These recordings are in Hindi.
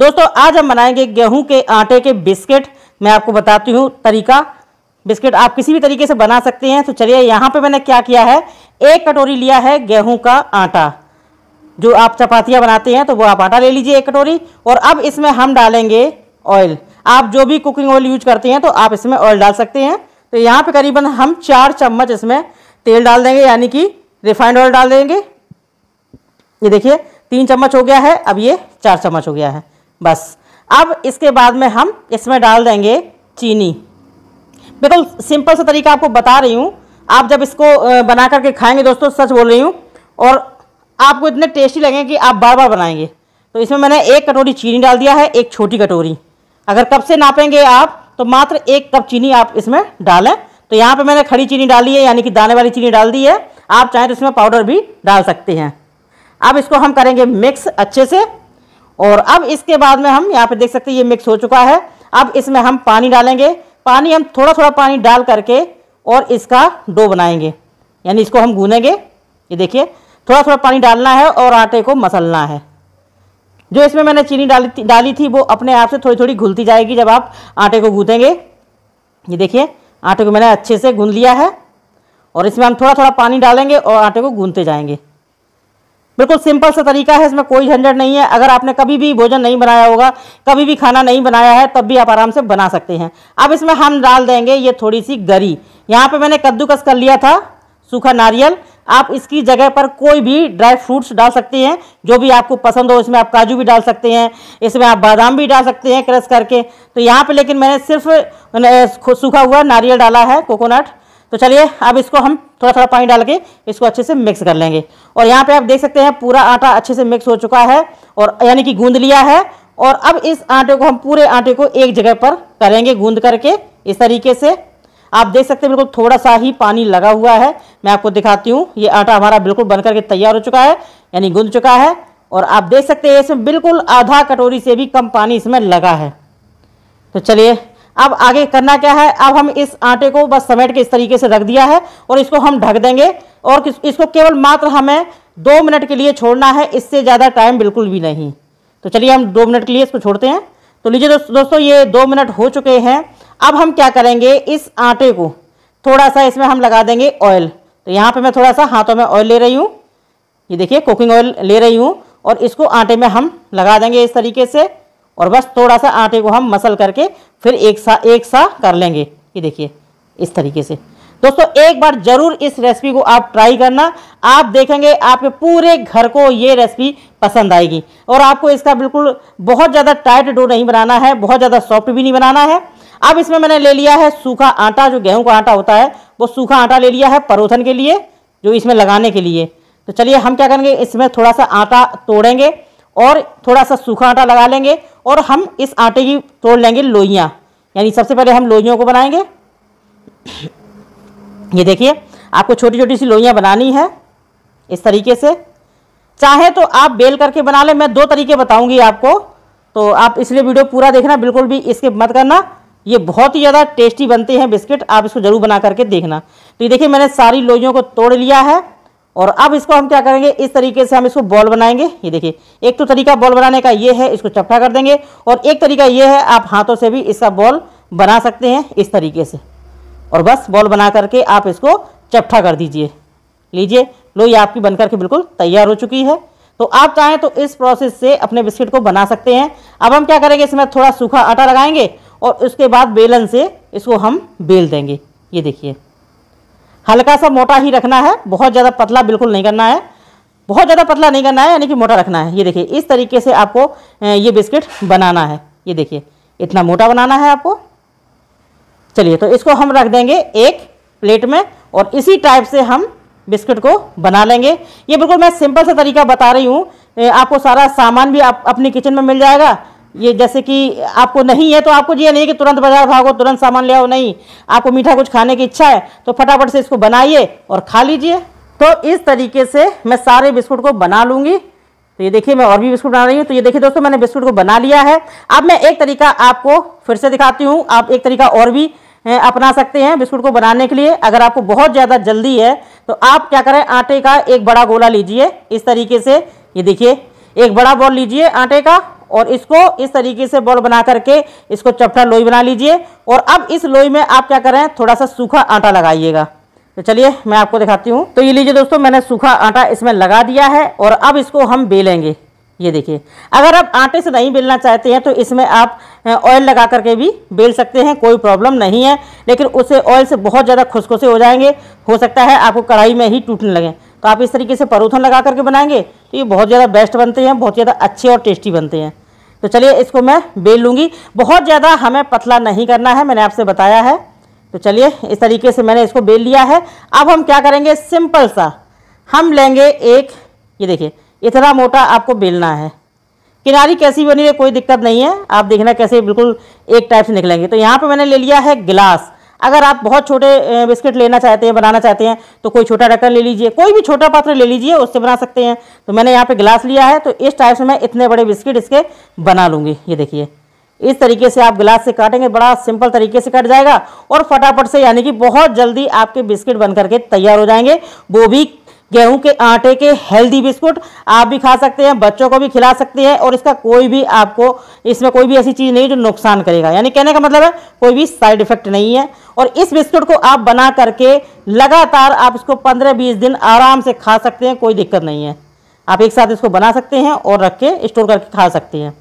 दोस्तों आज हम बनाएंगे गेहूं के आटे के बिस्किट मैं आपको बताती हूँ तरीका बिस्किट आप किसी भी तरीके से बना सकते हैं तो चलिए यहाँ पे मैंने क्या किया है एक कटोरी लिया है गेहूं का आटा जो आप चपातियाँ बनाते हैं तो वो आप आटा ले लीजिए एक कटोरी और अब इसमें हम डालेंगे ऑयल आप जो भी कुकिंग ऑयल यूज करते हैं तो आप इसमें ऑयल डाल सकते हैं तो यहाँ पर करीबन हम चार चम्मच इसमें तेल डाल देंगे यानी कि रिफाइंड ऑयल डाल देंगे ये देखिए तीन चम्मच हो गया है अब ये चार चम्मच हो गया है बस अब इसके बाद में हम इसमें डाल देंगे चीनी बिल्कुल सिंपल सा तरीका आपको बता रही हूँ आप जब इसको बना करके खाएंगे दोस्तों सच बोल रही हूँ और आपको इतने टेस्टी लगेंगे कि आप बार बार बनाएंगे तो इसमें मैंने एक कटोरी चीनी डाल दिया है एक छोटी कटोरी अगर कप से नापेंगे आप तो मात्र एक कप चीनी आप इसमें डालें तो यहाँ पर मैंने खड़ी चीनी डाली है यानी कि दाने वाली चीनी डाल दी है आप चाहें तो इसमें पाउडर भी डाल सकते हैं अब इसको हम करेंगे मिक्स अच्छे से और अब इसके बाद में हम यहाँ पे देख सकते हैं ये मिक्स हो चुका है अब इसमें हम पानी डालेंगे पानी हम थोड़ा थोड़ा पानी डाल करके और इसका डो बनाएंगे यानी इसको हम गूनेंगे ये देखिए थोड़ा थोड़ा पानी डालना है और आटे को मसलना है जो इसमें मैंने चीनी डाली थी डाली थी वो अपने आप से थोड़ी थोड़ी घुलती जाएगी जब आप आटे को गूंथेंगे ये देखिए आटे को मैंने अच्छे से गूँध लिया है और इसमें हम थोड़ा थोड़ा पानी डालेंगे और आटे को गूंथते जाएंगे बिल्कुल सिंपल सा तरीका है इसमें कोई झंझट नहीं है अगर आपने कभी भी भोजन नहीं बनाया होगा कभी भी खाना नहीं बनाया है तब भी आप आराम से बना सकते हैं अब इसमें हम डाल देंगे ये थोड़ी सी गरी यहाँ पर मैंने कद्दूकस कर लिया था सूखा नारियल आप इसकी जगह पर कोई भी ड्राई फ्रूट्स डाल सकते हैं जो भी आपको पसंद हो इसमें आप काजू भी डाल सकते हैं इसमें आप बादाम भी डाल सकते हैं क्रश करके तो यहाँ पे लेकिन मैंने सिर्फ सूखा हुआ नारियल डाला है कोकोनट तो चलिए अब इसको हम थोड़ा थोड़ा पानी डाल के इसको अच्छे से मिक्स कर लेंगे और यहाँ पे आप देख सकते हैं पूरा आटा अच्छे से मिक्स हो चुका है और यानी कि गूंद लिया है और अब इस आटे को हम पूरे आटे को एक जगह पर करेंगे गूंद करके इस तरीके से आप देख सकते हैं बिल्कुल थोड़ा सा ही पानी लगा हुआ है मैं आपको दिखाती हूँ ये आटा हमारा बिल्कुल बन करके तैयार हो चुका है यानी गूंद चुका है और आप देख सकते हैं इसमें बिल्कुल आधा कटोरी से भी कम पानी इसमें लगा है तो चलिए अब आगे करना क्या है अब हम इस आटे को बस समेट के इस तरीके से रख दिया है और इसको हम ढक देंगे और इसको केवल मात्र हमें दो मिनट के लिए छोड़ना है इससे ज़्यादा टाइम बिल्कुल भी नहीं तो चलिए हम दो मिनट के लिए इसको छोड़ते हैं तो लीजिए दोस्तों ये दो मिनट हो चुके हैं अब हम क्या करेंगे इस आटे को थोड़ा सा इसमें हम लगा देंगे ऑयल तो यहाँ पर मैं थोड़ा सा हाथों में ऑयल ले रही हूँ ये देखिए कुकिंग ऑयल ले रही हूँ और इसको आटे में हम लगा देंगे इस तरीके से और बस थोड़ा सा आटे को हम मसल करके फिर एक सा एक सा कर लेंगे ये देखिए इस तरीके से दोस्तों एक बार ज़रूर इस रेसिपी को आप ट्राई करना आप देखेंगे आपके पूरे घर को ये रेसिपी पसंद आएगी और आपको इसका बिल्कुल बहुत ज़्यादा टाइट डो नहीं बनाना है बहुत ज़्यादा सॉफ्ट भी नहीं बनाना है अब इसमें मैंने ले लिया है सूखा आटा जो गेहूं का आटा होता है वो सूखा आटा ले लिया है परोथन के लिए जो इसमें लगाने के लिए तो चलिए हम क्या करेंगे इसमें थोड़ा सा आटा तोड़ेंगे और थोड़ा सा सूखा आटा लगा लेंगे और हम इस आटे की तोड़ लेंगे लोहिया यानी सबसे पहले हम लोहियों को बनाएंगे ये देखिए आपको छोटी छोटी सी लोहियाँ बनानी है इस तरीके से चाहे तो आप बेल करके बना लें मैं दो तरीके बताऊंगी आपको तो आप इसलिए वीडियो पूरा देखना बिल्कुल भी इसके मत करना ये बहुत ही ज़्यादा टेस्टी बनते हैं बिस्किट आप इसको ज़रूर बना करके देखना तो ये देखिए मैंने सारी लोहियों को तोड़ लिया है और अब इसको हम क्या करेंगे इस तरीके से हम इसको बॉल बनाएंगे ये देखिए एक तो तरीका बॉल बनाने का ये है इसको चपटा कर देंगे और एक तरीका ये है आप हाथों से भी इसका बॉल बना सकते हैं इस तरीके से और बस बॉल बना करके आप इसको चपटा कर दीजिए लीजिए लो ये आपकी बनकर के बिल्कुल तैयार हो चुकी है तो आप चाहें तो इस प्रोसेस से अपने बिस्किट को बना सकते हैं अब हम क्या करेंगे इसमें थोड़ा सूखा आटा लगाएंगे और उसके बाद बेलन से इसको हम बेल देंगे ये देखिए हल्का सा मोटा ही रखना है बहुत ज़्यादा पतला बिल्कुल नहीं करना है बहुत ज़्यादा पतला नहीं करना है यानी कि मोटा रखना है ये देखिए इस तरीके से आपको ये बिस्किट बनाना है ये देखिए इतना मोटा बनाना है आपको चलिए तो इसको हम रख देंगे एक प्लेट में और इसी टाइप से हम बिस्किट को बना लेंगे ये बिल्कुल मैं सिंपल सा तरीका बता रही हूँ आपको सारा सामान भी आप अपने किचन में मिल जाएगा ये जैसे कि आपको नहीं है तो आपको ये नहीं कि तुरंत बाजार भागो तुरंत सामान ले आओ नहीं आपको मीठा कुछ खाने की इच्छा है तो फटाफट से इसको बनाइए और खा लीजिए तो इस तरीके से मैं सारे बिस्कुट को बना लूँगी तो ये देखिए मैं और भी बिस्कुट बना रही हूँ तो ये देखिए दोस्तों मैंने बिस्कुट को बना लिया है अब मैं एक तरीका आपको फिर से दिखाती हूँ आप एक तरीका और भी अपना सकते हैं बिस्कुट को बनाने के लिए अगर आपको बहुत ज़्यादा जल्दी है तो आप क्या करें आटे का एक बड़ा गोला लीजिए इस तरीके से ये देखिए एक बड़ा बॉल लीजिए आटे का और इसको इस तरीके से बॉल बना करके इसको चपटा लोई बना लीजिए और अब इस लोई में आप क्या करें थोड़ा सा सूखा आटा लगाइएगा तो चलिए मैं आपको दिखाती हूँ तो ये लीजिए दोस्तों मैंने सूखा आटा इसमें लगा दिया है और अब इसको हम बेलेंगे ये देखिए अगर आप आटे से नहीं बेलना चाहते हैं तो इसमें आप ऑयल लगा करके भी बेल सकते हैं कोई प्रॉब्लम नहीं है लेकिन उसे ऑयल से बहुत ज़्यादा खुशखुशे हो जाएंगे हो सकता है आपको कढ़ाई में ही टूटने लगें तो आप इस तरीके से परोथन लगा करके बनाएंगे तो ये बहुत ज़्यादा बेस्ट बनते हैं बहुत ज़्यादा अच्छे और टेस्टी बनते हैं तो चलिए इसको मैं बेल लूँगी बहुत ज़्यादा हमें पतला नहीं करना है मैंने आपसे बताया है तो चलिए इस तरीके से मैंने इसको बेल लिया है अब हम क्या करेंगे सिंपल सा हम लेंगे एक ये देखिए इतना मोटा आपको बेलना है किनारी कैसी बनी है कोई दिक्कत नहीं है आप देखना कैसे बिल्कुल एक टाइप से निकलेंगे तो यहाँ पे मैंने ले लिया है गिलास अगर आप बहुत छोटे बिस्किट लेना चाहते हैं बनाना चाहते हैं तो कोई छोटा ढक्कन ले लीजिए कोई भी छोटा पात्र ले लीजिए उससे बना सकते हैं तो मैंने यहाँ पे गिलास लिया है तो इस टाइप से मैं इतने बड़े बिस्किट इसके बना लूँगी ये देखिए इस तरीके से आप गिलास से काटेंगे बड़ा सिंपल तरीके से कट जाएगा और फटाफट से यानी कि बहुत जल्दी आपके बिस्किट बन करके तैयार हो जाएंगे वो भी गेहूं के आटे के हेल्दी बिस्कुट आप भी खा सकते हैं बच्चों को भी खिला सकते हैं और इसका कोई भी आपको इसमें कोई भी ऐसी चीज़ नहीं जो नुकसान करेगा यानी कहने का मतलब है कोई भी साइड इफेक्ट नहीं है और इस बिस्कुट को आप बना करके लगातार आप इसको पंद्रह बीस दिन आराम से खा सकते हैं कोई दिक्कत नहीं है आप एक साथ इसको बना सकते हैं और रख के स्टोर करके खा सकते हैं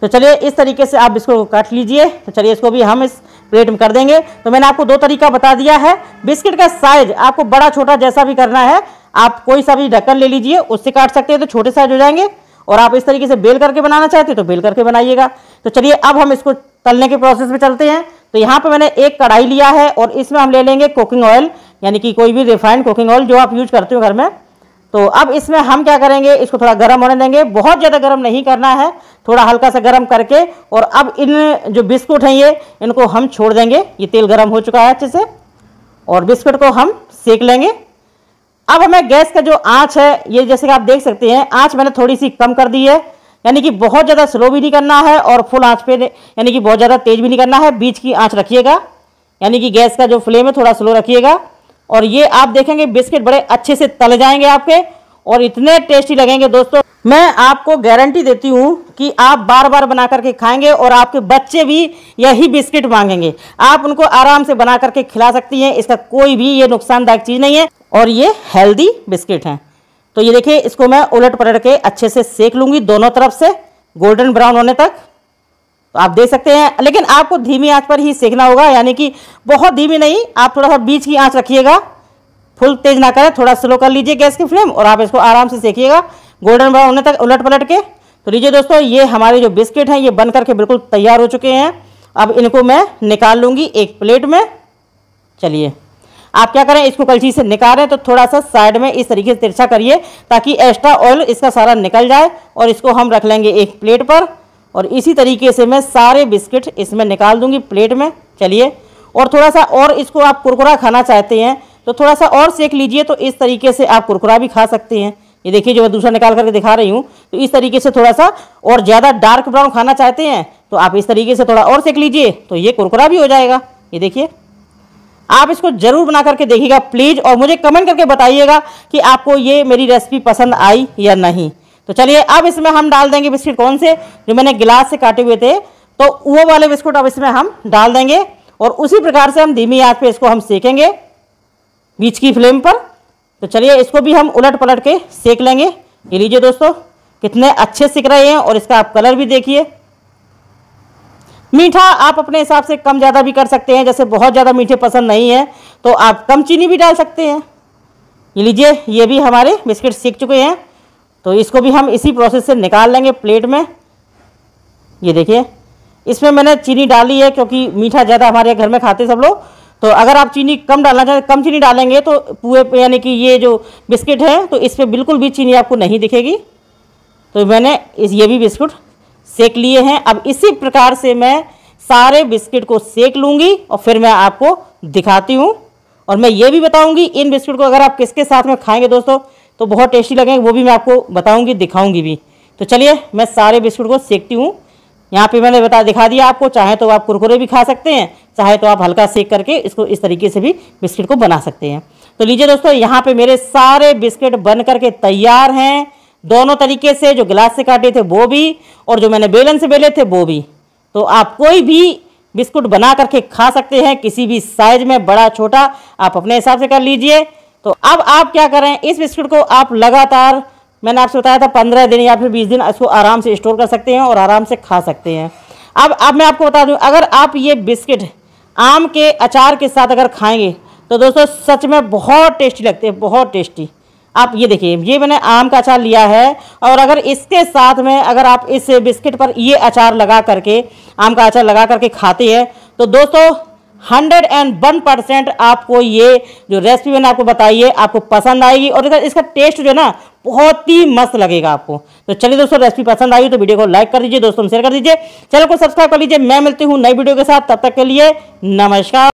तो चलिए इस तरीके से आप बिस्कुट को काट लीजिए तो चलिए इसको भी हम इस प्लेट में कर देंगे तो मैंने आपको दो तरीका बता दिया है बिस्किट का साइज आपको बड़ा छोटा जैसा भी करना है आप कोई सा भी ढक्कन ले लीजिए उससे काट सकते हैं तो छोटे साइज हो जाएंगे और आप इस तरीके से बेल करके बनाना चाहते हैं तो बेल करके बनाइएगा तो चलिए अब हम इसको तलने के प्रोसेस में चलते हैं तो यहाँ पर मैंने एक कढ़ाई लिया है और इसमें हम ले लेंगे कुकिंग ऑयल यानी कि कोई भी रिफाइंड कुकिंग ऑयल जो आप यूज करते हो घर में तो अब इसमें हम क्या करेंगे इसको थोड़ा गर्म होने देंगे बहुत ज़्यादा गर्म नहीं करना है थोड़ा हल्का सा गर्म करके और अब इन जो बिस्कुट हैं ये इनको हम छोड़ देंगे ये तेल गर्म हो चुका है अच्छे से और बिस्कुट को हम सेक लेंगे अब हमें गैस का जो आँच है ये जैसे कि आप देख सकते हैं आँच मैंने थोड़ी सी कम कर दी है यानी कि बहुत ज़्यादा स्लो भी नहीं करना है और फुल आँच पे यानी कि बहुत ज़्यादा तेज़ भी नहीं करना है बीच की आँच रखिएगा यानी कि गैस का जो फ्लेम है थोड़ा स्लो रखिएगा और ये आप देखेंगे बिस्किट बड़े अच्छे से तल जाएंगे आपके और इतने टेस्टी लगेंगे दोस्तों मैं आपको गारंटी देती हूँ कि आप बार बार बना करके खाएंगे और आपके बच्चे भी यही बिस्किट मांगेंगे आप उनको आराम से बना करके खिला सकती हैं इसका कोई भी ये नुकसानदायक चीज़ नहीं है और ये हेल्दी बिस्किट हैं तो ये देखिए इसको मैं उलट पलट के अच्छे से सेक लूँगी दोनों तरफ से गोल्डन ब्राउन होने तक तो आप देख सकते हैं लेकिन आपको धीमी आँच पर ही सेकना होगा यानी कि बहुत धीमी नहीं आप थोड़ा सा बीच की आँच रखिएगा फुल तेज ना करें थोड़ा स्लो कर लीजिए गैस की फ्लेम और आप इसको आराम से सेकिएगा गोल्डन ब्राउन होने तक उलट पलट के तो लीजिए दोस्तों ये हमारे जो बिस्किट हैं ये बन करके बिल्कुल तैयार हो चुके हैं अब इनको मैं निकाल लूँगी एक प्लेट में चलिए आप क्या करें इसको कलछी से निकालें तो थोड़ा सा साइड में इस तरीके से तिरछा करिए ताकि एक्स्ट्रा ऑयल इसका सारा निकल जाए और इसको हम रख लेंगे एक प्लेट पर और इसी तरीके से मैं सारे बिस्किट इसमें निकाल दूंगी प्लेट में चलिए और थोड़ा सा और इसको आप कुरकुरा खाना चाहते हैं तो थोड़ा सा और सेक लीजिए तो इस तरीके से आप कुरकुरा भी खा सकते हैं ये देखिए जो मैं दूसरा निकाल करके दिखा रही हूँ तो इस तरीके से थोड़ा सा और ज़्यादा डार्क ब्राउन खाना चाहते हैं तो आप इस तरीके से थोड़ा और सेक लीजिए तो ये कुरकुरा भी हो जाएगा ये देखिए आप इसको ज़रूर बना करके देखिएगा प्लीज़ और मुझे कमेंट करके बताइएगा कि आपको ये मेरी रेसिपी पसंद आई या नहीं तो चलिए अब इसमें हम डाल देंगे बिस्किट कौन से जो मैंने गिलास से काटे हुए थे तो वो वाले बिस्कुट अब इसमें हम डाल देंगे और उसी प्रकार से हम धीमी आँच पर इसको हम सेकेंगे बीच की फ्लेम पर तो चलिए इसको भी हम उलट पलट के सेक लेंगे ये लीजिए दोस्तों कितने अच्छे सिक रहे हैं और इसका आप कलर भी देखिए मीठा आप अपने हिसाब से कम ज़्यादा भी कर सकते हैं जैसे बहुत ज़्यादा मीठे पसंद नहीं है तो आप कम चीनी भी डाल सकते हैं ये लीजिए ये भी हमारे बिस्किट सीख चुके हैं तो इसको भी हम इसी प्रोसेस से निकाल लेंगे प्लेट में ये देखिए इसमें मैंने चीनी डाली है क्योंकि मीठा ज़्यादा हमारे घर में खाते सब लोग तो अगर आप चीनी कम डालना चाहें कम चीनी डालेंगे तो पूरे यानी कि ये जो बिस्किट है तो इस पर बिल्कुल भी चीनी आपको नहीं दिखेगी तो मैंने इस ये भी बिस्कुट सेक लिए हैं अब इसी प्रकार से मैं सारे बिस्किट को सेक लूँगी और फिर मैं आपको दिखाती हूँ और मैं ये भी बताऊँगी इन बिस्किट को अगर आप किसके साथ में खाएँगे दोस्तों तो बहुत टेस्टी लगेंगे वो भी मैं आपको बताऊँगी दिखाऊँगी भी तो चलिए मैं सारे बिस्कुट को सेकती हूँ यहाँ पे मैंने बता दिखा दिया आपको चाहे तो आप कुरकुरे भी खा सकते हैं चाहे तो आप हल्का सेक करके इसको इस तरीके से भी बिस्किट को बना सकते हैं तो लीजिए दोस्तों यहाँ पे मेरे सारे बिस्किट बन करके तैयार हैं दोनों तरीके से जो गिलास से काटे थे वो भी और जो मैंने बेलन से बेले थे वो भी तो आप कोई भी बिस्कुट बना करके खा सकते हैं किसी भी साइज में बड़ा छोटा आप अपने हिसाब से कर लीजिए तो अब आप क्या करें इस बिस्कुट को आप लगातार मैंने आपसे बताया था पंद्रह दिन या फिर बीस दिन इसको आराम से स्टोर कर सकते हैं और आराम से खा सकते हैं अब अब मैं आपको बता दूं अगर आप ये बिस्किट आम के अचार के साथ अगर खाएंगे तो दोस्तों सच में बहुत टेस्टी लगते हैं बहुत टेस्टी आप ये देखिए ये मैंने आम का अचार लिया है और अगर इसके साथ में अगर आप इस बिस्किट पर ये अचार लगा करके आम का अचार लगा करके खाते हैं तो दोस्तों हंड्रेड एंड वन परसेंट आपको ये जो रेसिपी मैंने आपको बताई है आपको पसंद आएगी और इसका इसका टेस्ट जो है ना बहुत ही मस्त लगेगा आपको तो चलिए दोस्तों रेसिपी पसंद आई तो वीडियो को लाइक कर दीजिए दोस्तों शेयर कर दीजिए चैनल को सब्सक्राइब कर लीजिए मैं मिलती हूँ नई वीडियो के साथ तब तक के लिए नमस्कार